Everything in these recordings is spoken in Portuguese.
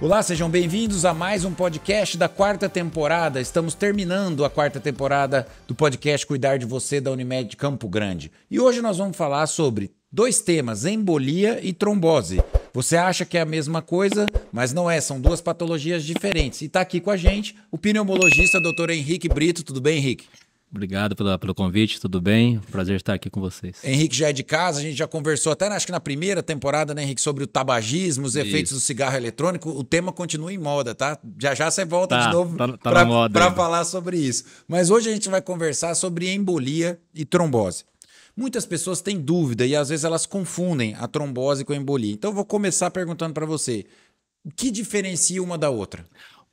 Olá, sejam bem-vindos a mais um podcast da quarta temporada. Estamos terminando a quarta temporada do podcast Cuidar de Você da Unimed Campo Grande. E hoje nós vamos falar sobre dois temas: embolia e trombose. Você acha que é a mesma coisa, mas não é, são duas patologias diferentes. E está aqui com a gente o pneumologista Dr. Henrique Brito. Tudo bem, Henrique? Obrigado pela, pelo convite, tudo bem? Prazer estar aqui com vocês. Henrique já é de casa, a gente já conversou até né, acho que na primeira temporada, né, Henrique, sobre o tabagismo, os efeitos Isso. do cigarro eletrônico. O tema continua em moda, tá? Já já você volta tá, de novo tá, tá para falar sobre isso. Mas hoje a gente vai conversar sobre embolia e trombose. Muitas pessoas têm dúvida e às vezes elas confundem a trombose com a embolia. Então eu vou começar perguntando para você: o que diferencia uma da outra?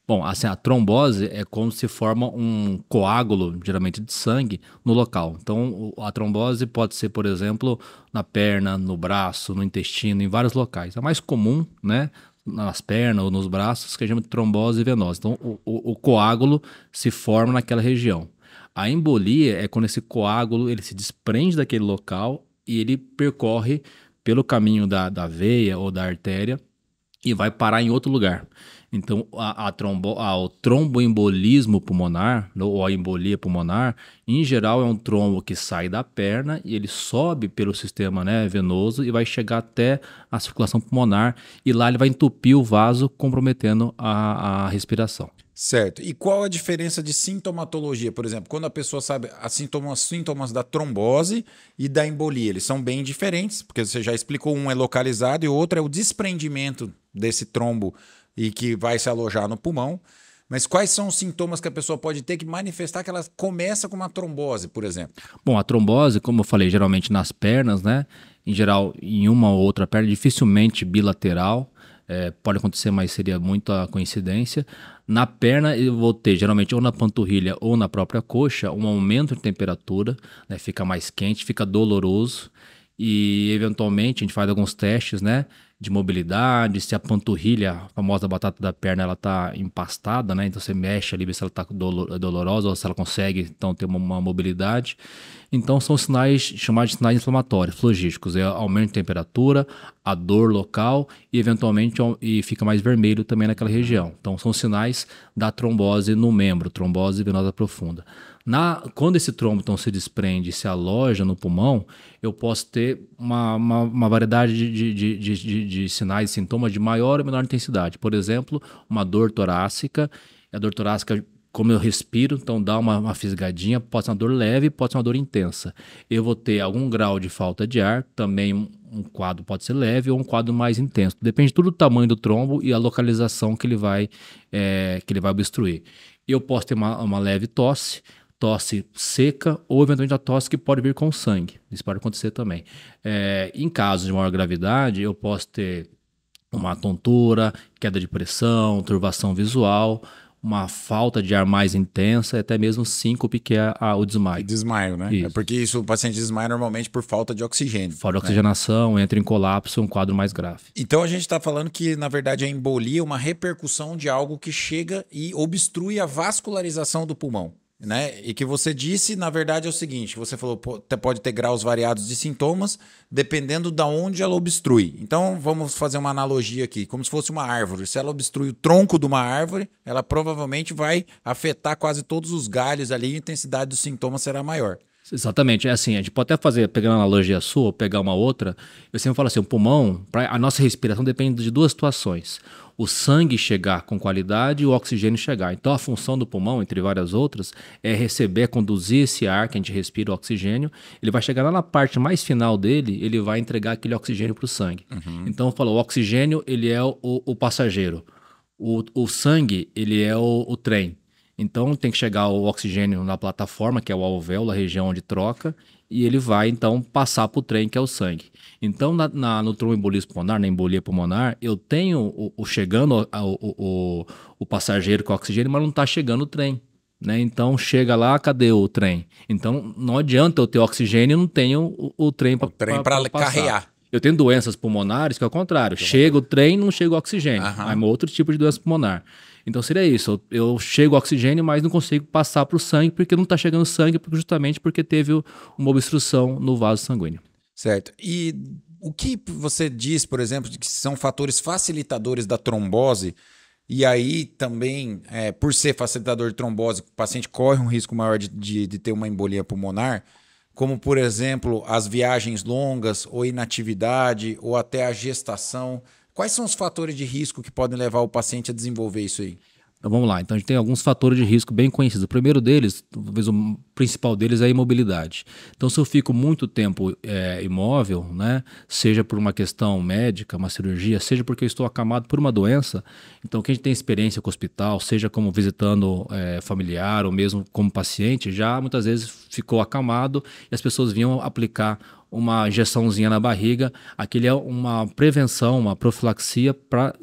Bom, assim, a trombose é quando se forma um coágulo, geralmente de sangue, no local. Então, a trombose pode ser, por exemplo, na perna, no braço, no intestino, em vários locais. É mais comum, né? Nas pernas ou nos braços, que a gente chama de trombose venosa. Então, o, o, o coágulo se forma naquela região. A embolia é quando esse coágulo ele se desprende daquele local e ele percorre pelo caminho da, da veia ou da artéria e vai parar em outro lugar. Então, a, a trombo, a, o tromboembolismo pulmonar, ou a embolia pulmonar, em geral é um trombo que sai da perna e ele sobe pelo sistema né, venoso e vai chegar até a circulação pulmonar e lá ele vai entupir o vaso, comprometendo a, a respiração. Certo. E qual a diferença de sintomatologia? Por exemplo, quando a pessoa sabe os sintomas, sintomas da trombose e da embolia, eles são bem diferentes, porque você já explicou, um é localizado e o outro é o desprendimento desse trombo e que vai se alojar no pulmão. Mas quais são os sintomas que a pessoa pode ter que manifestar que ela começa com uma trombose, por exemplo? Bom, a trombose, como eu falei, geralmente nas pernas, né? Em geral, em uma ou outra perna, dificilmente bilateral, é, pode acontecer, mas seria muita coincidência. Na perna eu vou ter geralmente ou na panturrilha ou na própria coxa um aumento de temperatura, né? fica mais quente, fica doloroso e eventualmente a gente faz alguns testes, né? de mobilidade, se a panturrilha, a famosa batata da perna, ela tá empastada, né? Então você mexe ali, vê se ela tá dolorosa ou se ela consegue, então, ter uma, uma mobilidade. Então são sinais, chamados de sinais inflamatórios, flogísticos, é aumento de temperatura, a dor local e eventualmente e fica mais vermelho também naquela região. Então são sinais da trombose no membro, trombose venosa profunda. Na, quando esse trombo então, se desprende e se aloja no pulmão, eu posso ter uma, uma, uma variedade de, de, de, de, sinais e sintomas de maior ou menor intensidade. Por exemplo, uma dor torácica. A dor torácica, como eu respiro, então dá uma, uma fisgadinha, pode ser uma dor leve, pode ser uma dor intensa. Eu vou ter algum grau de falta de ar, também um quadro pode ser leve ou um quadro mais intenso. Depende tudo do tamanho do trombo e a localização que ele vai, é, que ele vai obstruir. Eu posso ter uma, uma leve tosse tosse seca ou eventualmente a tosse que pode vir com sangue. Isso pode acontecer também. É, em casos de maior gravidade, eu posso ter uma tontura, queda de pressão, turvação visual, uma falta de ar mais intensa, até mesmo síncope, que é a, o desmaio. Desmaio, né? Isso. É porque isso, o paciente desmaia normalmente por falta de oxigênio. Falta de né? oxigenação, entra em colapso, é um quadro mais grave. Então a gente está falando que, na verdade, a embolia é uma repercussão de algo que chega e obstrui a vascularização do pulmão né? E que você disse, na verdade, é o seguinte: você falou pode ter graus variados de sintomas, dependendo da onde ela obstrui. Então, vamos fazer uma analogia aqui, como se fosse uma árvore. Se ela obstrui o tronco de uma árvore, ela provavelmente vai afetar quase todos os galhos ali, e a intensidade dos sintomas será maior. Exatamente, é assim, a gente pode até fazer, pegar uma analogia sua ou pegar uma outra, eu sempre falo assim, o pulmão, para a nossa respiração depende de duas situações o sangue chegar com qualidade e o oxigênio chegar. Então, a função do pulmão, entre várias outras, é receber, conduzir esse ar que a gente respira, o oxigênio. Ele vai chegar lá na parte mais final dele, ele vai entregar aquele oxigênio para o sangue. Uhum. Então, falou, o oxigênio, ele é o, o passageiro. O, o, sangue, ele é o, o trem. Então tem que chegar o oxigênio na plataforma, que é o alvéolo, a região onde troca, e ele vai então passar para o trem que é o sangue. Então, na, na, no tromboembolismo pulmonar, na embolia pulmonar, eu tenho o, o chegando a, o, o, o, passageiro com oxigênio, mas não está chegando o trem. Né? Então chega lá, cadê o trem? Então não adianta eu ter oxigênio e não tenho o, trem para carregar. Eu tenho doenças pulmonares que é o contrário. Chega o trem, não chega o oxigênio. Aham. É um outro tipo de doença pulmonar. Então seria isso, eu, eu chego ao oxigênio, mas não consigo passar para o sangue porque não está chegando sangue, justamente porque teve uma obstrução no vaso sanguíneo. Certo. E o que você diz, por exemplo, de que são fatores facilitadores da trombose? E aí também, é, por ser facilitador de trombose, o paciente corre um risco maior de, de, de ter uma embolia pulmonar, como por exemplo as viagens longas, ou inatividade, ou até a gestação. Quais são os fatores de risco que podem levar o paciente a desenvolver isso aí? Então vamos lá. Então a gente tem alguns fatores de risco bem conhecidos. O primeiro deles, talvez o principal deles, é a imobilidade. Então, se eu fico muito tempo é, imóvel, né, seja por uma questão médica, uma cirurgia, seja porque eu estou acamado por uma doença, então quem tem experiência com o hospital, seja como visitando é, familiar ou mesmo como paciente, já muitas vezes ficou acamado e as pessoas vinham aplicar uma injeçãozinha na barriga, aquilo é uma prevenção, uma profilaxia para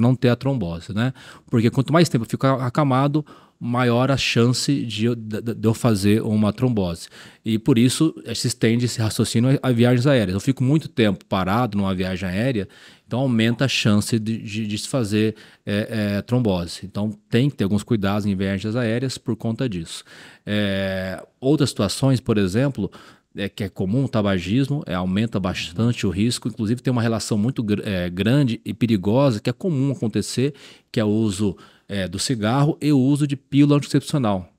não ter a trombose, né? Porque quanto mais tempo fica acamado, maior a chance de, de, de, eu fazer uma trombose. E por isso eh, se estende esse raciocínio a viagens aéreas. Eu fico muito tempo parado numa viagem aérea, então aumenta a chance de, de, de se fazer é, é, trombose. Então tem que ter alguns cuidados em viagens aéreas por conta disso. É, outras situações, por exemplo, é, que é comum o tabagismo, é, aumenta bastante o risco, inclusive tem uma relação muito é, grande e perigosa que é comum acontecer, que é o uso é, do cigarro e o uso de pílula anticoncepcional.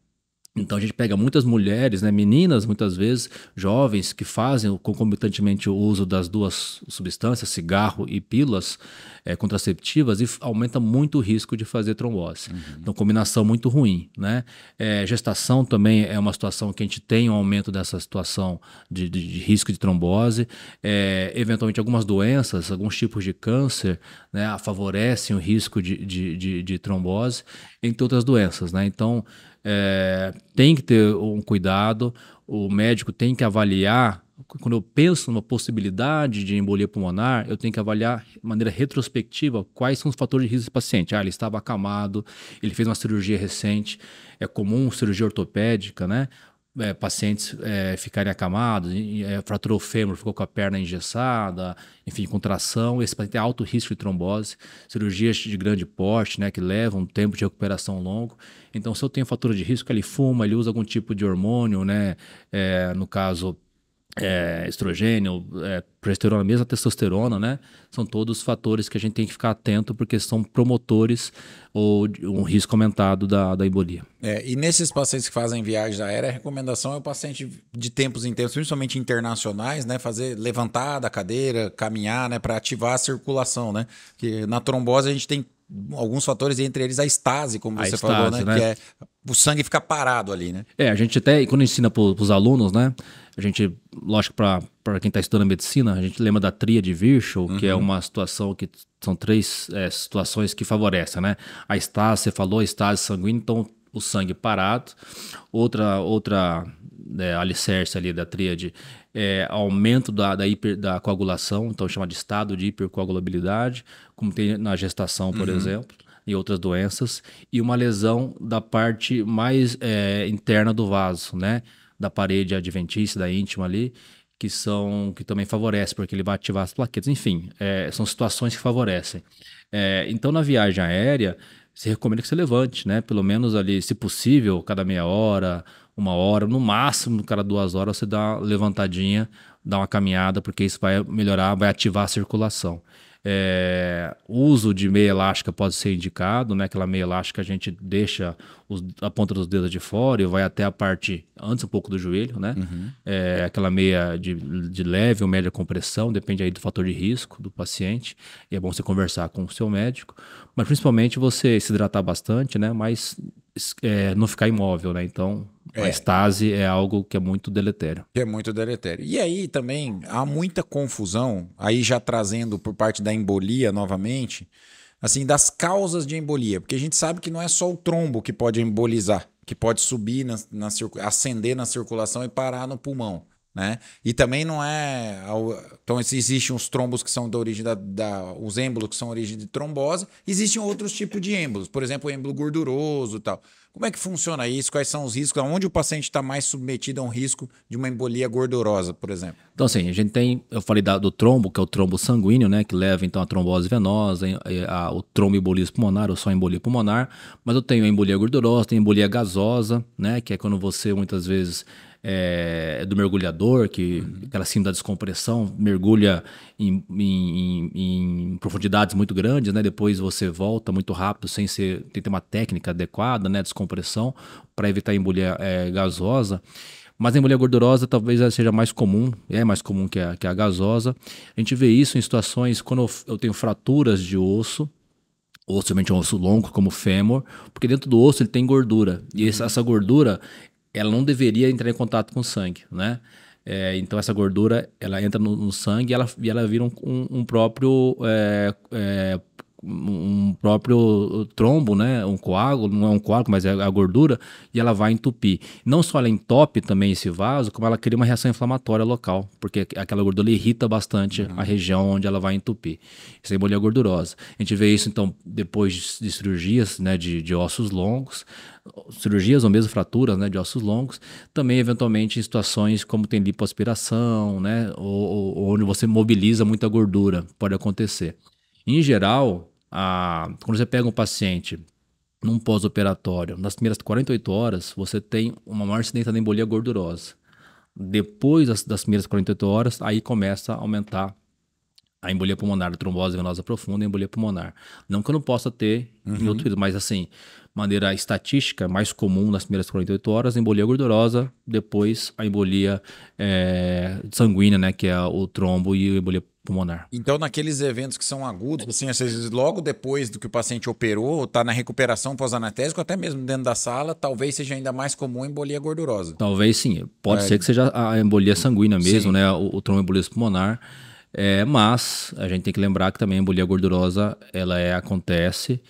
Então a gente pega muitas mulheres, né, meninas muitas vezes, jovens, que fazem concomitantemente o uso das duas substâncias, cigarro e pílulas é, contraceptivas, e aumenta muito o risco de fazer trombose. Uhum. Então, combinação muito ruim. Né? É, gestação também é uma situação que a gente tem um aumento dessa situação de, de, de risco de trombose. É, eventualmente, algumas doenças, alguns tipos de câncer né, favorecem o risco de, de trombose, entre outras doenças. Né? Então, é, tem que ter um cuidado, o médico tem que avaliar. Quando eu penso numa possibilidade de embolia pulmonar, eu tenho que avaliar de maneira retrospectiva quais são os fatores de risco do paciente. Ah, ele estava acamado, ele fez uma cirurgia recente, é comum cirurgia ortopédica, né? é, pacientes é, ficarem acamados, é, fraturou o fêmur, ficou com a perna engessada, enfim, contração. Esse paciente tem alto risco de trombose, cirurgias de grande porte, né, que levam um tempo de recuperação longo. Então, se eu tenho fator de risco, ele fuma, ele usa algum tipo de hormônio, né, é, no caso é, estrogênio, é, progesterona, mesmo a testosterona, né? São todos fatores que a gente tem que ficar atento porque são promotores ou um risco aumentado da, da embolia. É, e nesses pacientes que fazem viagens aéreas, a recomendação é o paciente de tempos em tempos, principalmente internacionais, né? Fazer levantar da cadeira, caminhar, né? Para ativar a circulação, né? Porque na trombose a gente tem alguns fatores, entre eles a estase, como a você estase, falou, né? né? Que é o sangue fica parado ali, né? É, a gente até, quando ensina para os alunos, né? A gente, lógico, para quem está estudando medicina, a gente lembra da tria de Virchow, uhum. que é uhum. uma situação que são três é, situações que favorecem, né? A estase, você falou, a estase sanguínea, então o sangue parado. Outra, outra é, alicerce ali da tríade, é, aumento da, da, hiper, da coagulação, então chama de estado de hipercoagulabilidade, como tem na gestação, por uhum. exemplo, e outras doenças, e uma lesão da parte mais é, interna do vaso, né? Da parede adventícia, da íntima ali, que são que também favorece, porque ele vai ativar as plaquetas. Enfim, é, são situações que favorecem. É, então, na viagem aérea, se recomenda que você levante, né? Pelo menos ali, se possível, cada meia hora uma hora, no máximo, cada cara duas horas, você dá uma levantadinha, dá uma caminhada, porque isso vai melhorar, vai ativar a circulação. É, uso de meia elástica pode ser indicado, né? Aquela meia elástica a gente deixa os, a ponta dos dedos de fora e vai até a parte antes um pouco do joelho, né? Uhum. É, aquela meia de, de leve ou média compressão, depende aí do fator de risco do paciente. E é bom você conversar com o seu médico, mas principalmente você se hidratar bastante, né? Mas é, não ficar imóvel, né? Então, é. a estase é algo que é muito deletério. Que é muito deletério. E aí também há muita confusão, aí já trazendo por parte da embolia novamente, assim, das causas de embolia, porque a gente sabe que não é só o trombo que pode embolizar, que pode subir, na, na, acender na circulação e parar no pulmão né? E também não é. Então, existem os trombos que são da origem da, da os êmbolos que são origem de trombose, existem outros tipos de êmbolos, por exemplo, o êmbolo gorduroso e tal. Como é que funciona isso? Quais são os riscos? Onde o paciente está mais submetido a um risco de uma embolia gordurosa, por exemplo? Então, assim, a gente tem, eu falei da, do trombo, que é o trombo sanguíneo, né? Que leva então a trombose venosa, a, a, o tromboembolismo pulmonar ou só embolia pulmonar, mas eu tenho a embolia gordurosa, tenho a embolia gasosa, né? Que é quando você muitas vezes é, do mergulhador, que uhum. aquela síndrome da descompressão mergulha em, em, em, profundidades muito grandes, né? Depois você volta muito rápido sem ser, tem que ter uma técnica adequada, né? Descompressão para evitar a embolia é, gasosa. Mas a embolia gordurosa talvez seja mais comum, é mais comum que a, que a gasosa. A gente vê isso em situações quando eu, eu tenho fraturas de osso, ou somente um osso longo, como o fêmur, porque dentro do osso ele tem gordura. E essa, uhum. gordura, ela não deveria entrar em contato com o sangue, né? É, então essa gordura ela entra no, no sangue e ela, e ela vira um, um próprio é, é, um próprio trombo, né? Um coágulo, não é um coágulo, mas é a gordura, e ela vai entupir. Não só ela entope também esse vaso, como ela cria uma reação inflamatória local, porque aquela gordura irrita bastante uhum. a região onde ela vai entupir. Isso é embolia gordurosa. A gente vê isso, então, depois de cirurgias, né? De, de ossos longos, cirurgias ou mesmo fraturas, né? De ossos longos. Também, eventualmente, em situações como tem lipoaspiração, né? ou, ou onde você mobiliza muita gordura, pode acontecer. Em geral, a, ah, quando você pega um paciente num pós-operatório, nas primeiras 48 horas, você tem uma maior incidência de embolia gordurosa. Depois das, das primeiras 48 horas, aí começa a aumentar a embolia pulmonar, a trombose venosa profunda e a embolia pulmonar. Não que eu não possa ter uhum. em outro uhum. período, mas assim, maneira estatística, é mais comum nas primeiras 48 horas, a embolia gordurosa, depois a embolia é, sanguínea, né, que é o trombo e a embolia pulmonar. Então, naqueles eventos que são agudos, assim, às vezes logo depois do que o paciente operou, está na recuperação pós-anestésico, até mesmo dentro da sala, talvez seja ainda mais comum a embolia gordurosa. Talvez sim. Pode é. ser que seja a embolia sanguínea mesmo, sim. né? O, o embolia pulmonar. É, mas a gente tem que lembrar que também a embolia gordurosa, ela é, acontece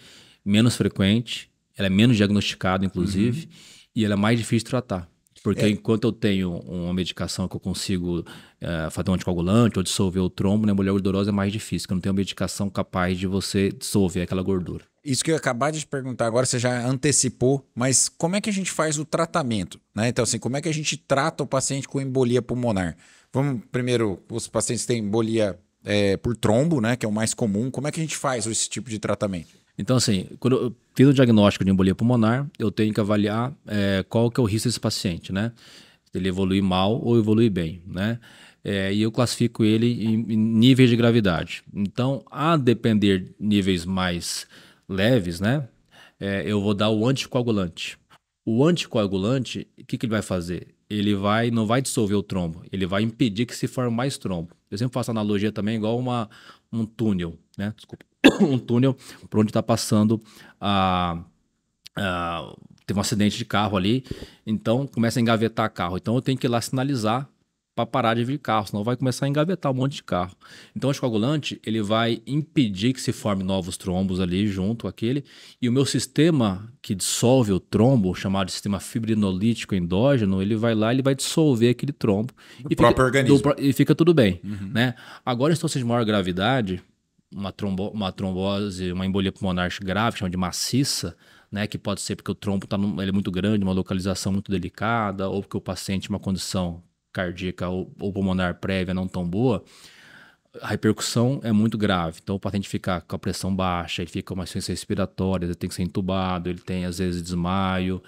menos frequente, ela é menos diagnosticada, inclusive, uhum. e ela é mais difícil de tratar. Porque é. enquanto eu tenho uma medicação que eu consigo eh, fazer um anticoagulante ou dissolver o trombo, na né, mulher gordurosa é mais difícil, porque eu não tenho uma medicação capaz de você dissolver aquela gordura. Isso que eu acabei de te perguntar agora, você já antecipou, mas como é que a gente faz o tratamento? Né? Então, assim, como é que a gente trata o paciente com embolia pulmonar? Vamos primeiro, os pacientes têm embolia é, por trombo, né? Que é o mais comum. Como é que a gente faz esse tipo de tratamento? Então, assim, quando eu fiz o diagnóstico de embolia pulmonar, eu tenho que avaliar é, qual que é o risco desse paciente, né? Se ele evolui mal ou evolui bem, né? É, e eu classifico ele em, em níveis de gravidade. Então, a depender níveis mais leves, né? É, eu vou dar o anticoagulante. O anticoagulante, o que, que ele vai fazer? Ele vai, não vai dissolver o trombo, ele vai impedir que se forme mais trombo. Eu sempre faço analogia também igual uma, um túnel né? Desculpa, um túnel por onde está passando a, a. teve um acidente de carro ali, então começa a engavetar carro. Então eu tenho que ir lá sinalizar para parar de vir carro, senão vai começar a engavetar um monte de carro. Então, o anticoagulante ele vai impedir que se forme novos trombos ali junto àquele, e o meu sistema que dissolve o trombo, chamado sistema fibrinolítico endógeno, ele vai lá, ele vai dissolver aquele trombo do e próprio fica, organismo do, e fica tudo bem, uhum. né? Agora, em situações de maior gravidade, uma, trombo, uma trombose, uma embolia pulmonar grave, chama de maciça, né, que pode ser porque o trombo tá num, ele é muito grande, uma localização muito delicada, ou porque o paciente uma condição cardíaca ou, ou pulmonar prévia não tão boa, a repercussão é muito grave. Então o paciente fica com a pressão baixa, ele fica com uma ciência respiratória, ele tem que ser entubado, ele tem às vezes desmaio,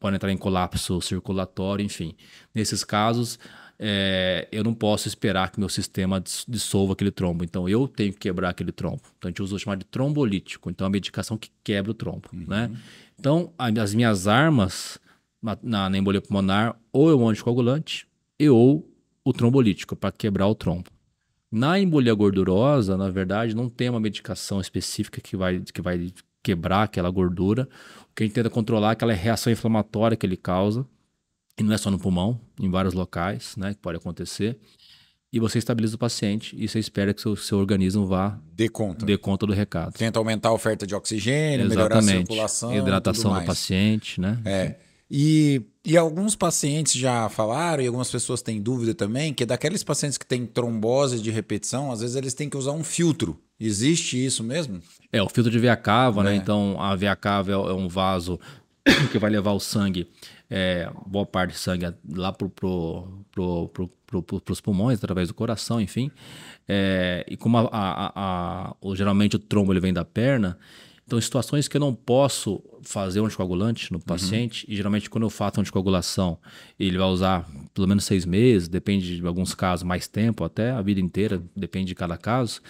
pode entrar em colapso circulatório, enfim. Nesses casos, é, eu não posso esperar que meu sistema dissolva aquele trombo. Então, eu tenho que quebrar aquele trombo. Então, a gente usa o chamado de trombolítico. Então, é a medicação que quebra o trombo, uhum. né? Então, as minhas armas na, na embolia pulmonar, ou é o anticoagulante e ou o trombolítico, para quebrar o trombo. Na embolia gordurosa, na verdade, não tem uma medicação específica que vai, que vai quebrar aquela gordura. O que a gente tenta controlar é aquela reação inflamatória que ele causa, e não é só no pulmão, em vários locais, né, que pode acontecer. E você estabiliza o paciente e você espera que seu, seu organismo vá dê conta. dê conta do recado. Tenta aumentar a oferta de oxigênio, Exatamente. melhorar a circulação, hidratação do paciente, né? É. E, e alguns pacientes já falaram, e algumas pessoas têm dúvida também, que daqueles pacientes que têm trombose de repetição, às vezes eles têm que usar um filtro. Existe isso mesmo? É, o filtro de via né? é. então, cava, é. né? Então, a via cava é um vaso que vai levar o sangue é, boa parte de sangue é lá para pro, pro, pro, os pulmões, através do coração, enfim. É, e como a, a, a, o, geralmente o trombo ele vem da perna, então situações que eu não posso fazer um anticoagulante no uhum. paciente, uhum. e geralmente quando eu faço uma anticoagulação, ele vai usar pelo menos seis meses, depende de alguns casos, mais tempo, até a vida inteira, depende de cada caso.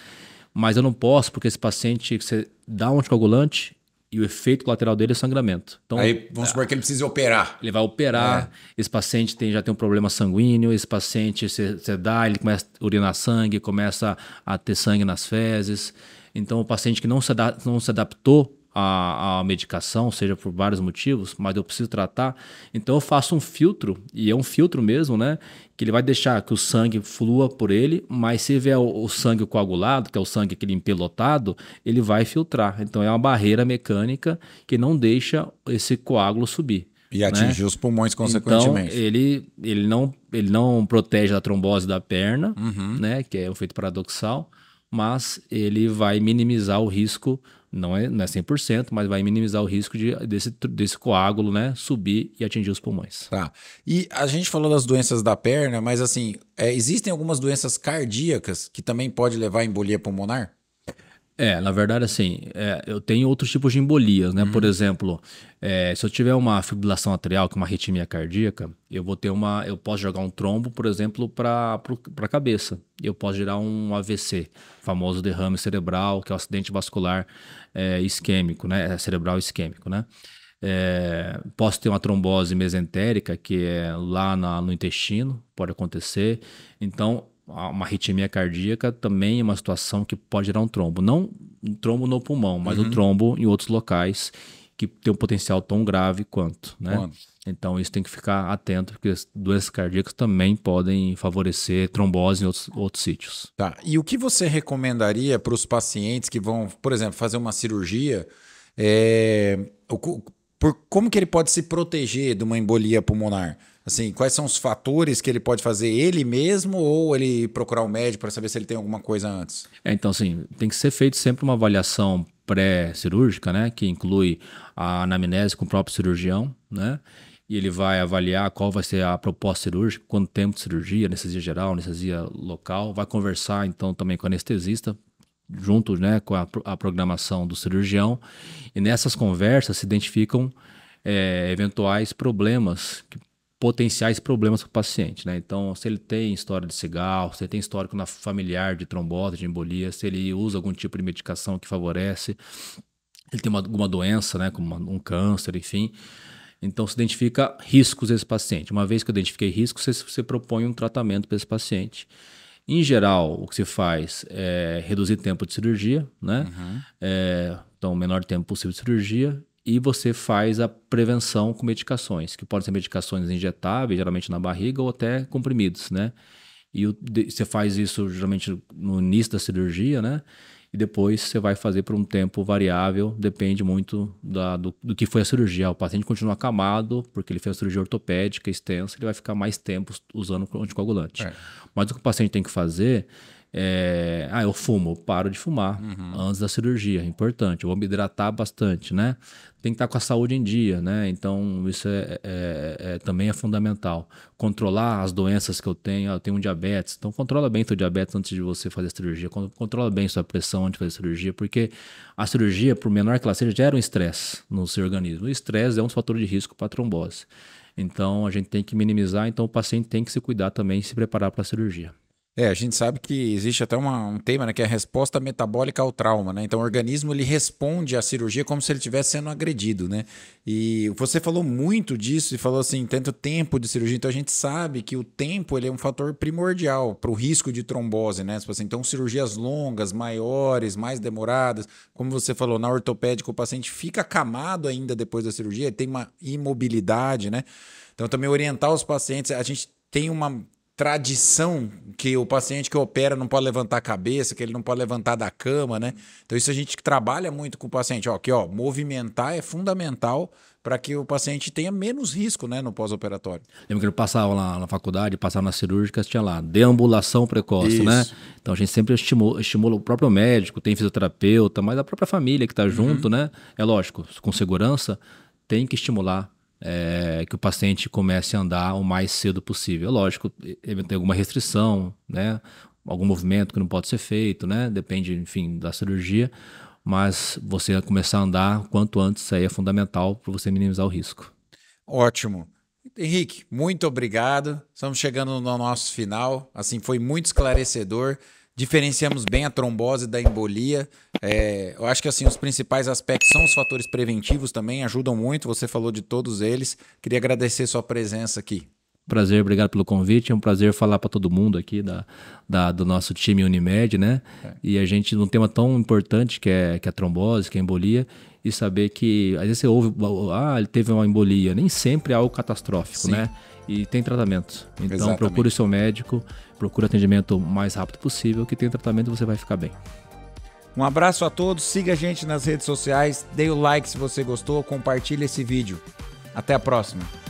Mas eu não posso, porque esse paciente, você dá um anticoagulante, e o efeito colateral dele é sangramento. Então, Aí vamos supor que ele precisa operar. Ele vai operar, é. esse paciente tem, já tem um problema sanguíneo, esse paciente você dá, ele começa a urinar sangue, começa a ter sangue nas fezes. Então, o paciente que não se, não se adaptou a, a, medicação, seja por vários motivos, mas eu preciso tratar, então eu faço um filtro, e é um filtro mesmo, né? Que ele vai deixar que o sangue flua por ele, mas se vier o, o sangue coagulado, que é o sangue aquele empelotado, ele vai filtrar. Então é uma barreira mecânica que não deixa esse coágulo subir. E né? atingir né? os pulmões consequentemente. Então, ele, ele, não, ele não protege da trombose da perna, uhum. né? Que é um efeito paradoxal, mas ele vai minimizar o risco não é, não é 100%, mas vai minimizar o risco de, desse, desse coágulo né, subir e atingir os pulmões. Tá. E a gente falou das doenças da perna, mas assim, é, existem algumas doenças cardíacas que também pode levar a embolia pulmonar? É, na verdade, assim, é, eu tenho outros tipos de embolias, né? Uhum. Por exemplo, é, se eu tiver uma fibrilação atrial, que é uma arritmia cardíaca, eu vou ter uma. Eu posso jogar um trombo, por exemplo, para a cabeça. Eu posso gerar um AVC, famoso derrame cerebral, que é o um acidente vascular é, isquêmico, né? É, cerebral isquêmico, né? É, posso ter uma trombose mesentérica, que é lá na, no intestino, pode acontecer. Então, uma arritmia cardíaca também é uma situação que pode gerar um trombo. Não um trombo no pulmão, mas uhum. um trombo em outros locais que tem um potencial tão grave quanto, né? Então isso tem que ficar atento, porque doenças cardíacas também podem favorecer trombose em outros, outros sítios. Tá. E o que você recomendaria para os pacientes que vão, por exemplo, fazer uma cirurgia? É... Por, como que ele pode se proteger de uma embolia pulmonar? Assim, quais são os fatores que ele pode fazer ele mesmo ou ele procurar o um médico para saber se ele tem alguma coisa antes? É, então, assim, tem que ser feito sempre uma avaliação pré-cirúrgica, né? Que inclui a anamnese com o próprio cirurgião, né? E ele vai avaliar qual vai ser a proposta cirúrgica, quanto tempo de cirurgia, anestesia geral, anestesia local. Vai conversar, então, também com o anestesista junto né, com a, a, programação do cirurgião, e nessas conversas se identificam é, eventuais problemas que potenciais problemas para o paciente, né? Então, se ele tem história de cigarro, se ele tem histórico na familiar de trombose, de embolia, se ele usa algum tipo de medicação que favorece, ele tem alguma doença, né? Como um câncer, enfim. Então, se identifica riscos desse paciente. Uma vez que eu identifiquei riscos, você, você propõe um tratamento para esse paciente. Em geral, o que se faz é reduzir tempo de cirurgia, né? Uhum. É, então, o menor tempo possível de cirurgia e você faz a prevenção com medicações, que podem ser medicações injetáveis, geralmente na barriga, ou até comprimidos, né? E o, de, você faz isso geralmente no início da cirurgia, né? E depois você vai fazer por um tempo variável, depende muito da, do, do que foi a cirurgia. O paciente continua acamado, porque ele fez a cirurgia ortopédica extensa, ele vai ficar mais tempo usando anticoagulante. É. Mas o que o paciente tem que fazer é, ah, eu fumo, paro de fumar uhum. antes da cirurgia, é importante. Eu vou me hidratar bastante, né? Tem que estar tá com a saúde em dia, né? Então, isso é, é, é, é também é fundamental. Controlar as doenças que eu tenho, eu tenho um diabetes, então controla bem seu diabetes antes de você fazer a cirurgia, controla bem sua pressão antes de fazer a cirurgia, porque a cirurgia, por menor que ela seja, gera um estresse no seu organismo. O estresse é um fator de risco para trombose. Então, a gente tem que minimizar, então o paciente tem que se cuidar também e se preparar para a cirurgia. É, a gente sabe que existe até uma, um tema né, que é a resposta metabólica ao trauma, né? Então o organismo ele responde à cirurgia como se ele estivesse sendo agredido, né? E você falou muito disso e falou assim, tanto tempo de cirurgia, então a gente sabe que o tempo ele é um fator primordial para o risco de trombose, né? Tipo assim, então cirurgias longas, maiores, mais demoradas, como você falou, na ortopédica o paciente fica acamado ainda depois da cirurgia, tem uma imobilidade, né? Então também orientar os pacientes, a gente tem uma tradição que o paciente que opera não pode levantar a cabeça, que ele não pode levantar da cama, né? Então isso a gente trabalha muito com o paciente, ó, que ó, movimentar é fundamental para que o paciente tenha menos risco né, no pós-operatório. Lembra que eu passava lá na faculdade, passava nas cirúrgica, tinha lá deambulação precoce, né? Isso. né? Então a gente sempre estimula, estimula, o próprio médico, tem fisioterapeuta, mas a própria família que está uhum. junto, uhum. né? É lógico, com segurança, tem que estimular é, que o paciente comece a andar o mais cedo possível. É lógico, tem alguma restrição, né? Algum movimento que não pode ser feito, né? Depende, enfim, da cirurgia. Mas você começar a andar quanto antes aí é fundamental para você minimizar o risco. Ótimo. Henrique, muito obrigado. Estamos chegando no nosso final. Assim, foi muito esclarecedor. Diferenciamos bem a trombose da embolia. É, eu acho que assim os principais aspectos são os fatores preventivos também, ajudam muito. Você falou de todos eles. Queria agradecer sua presença aqui. Prazer, obrigado pelo convite. É um prazer falar para todo mundo aqui da, da, do nosso time Unimed, né? É. E a gente num tema tão importante que é, que é a trombose, que é a embolia, e saber que às vezes você ouve, ah, ele teve uma embolia. Nem sempre é algo catastrófico, Sim. né? E tem tratamento. Então Exatamente. procure o seu médico procura atendimento o mais rápido possível, que tem tratamento você vai ficar bem. Um abraço a todos, siga a gente nas redes sociais, dê o like se você gostou, compartilhe esse vídeo. Até a próxima!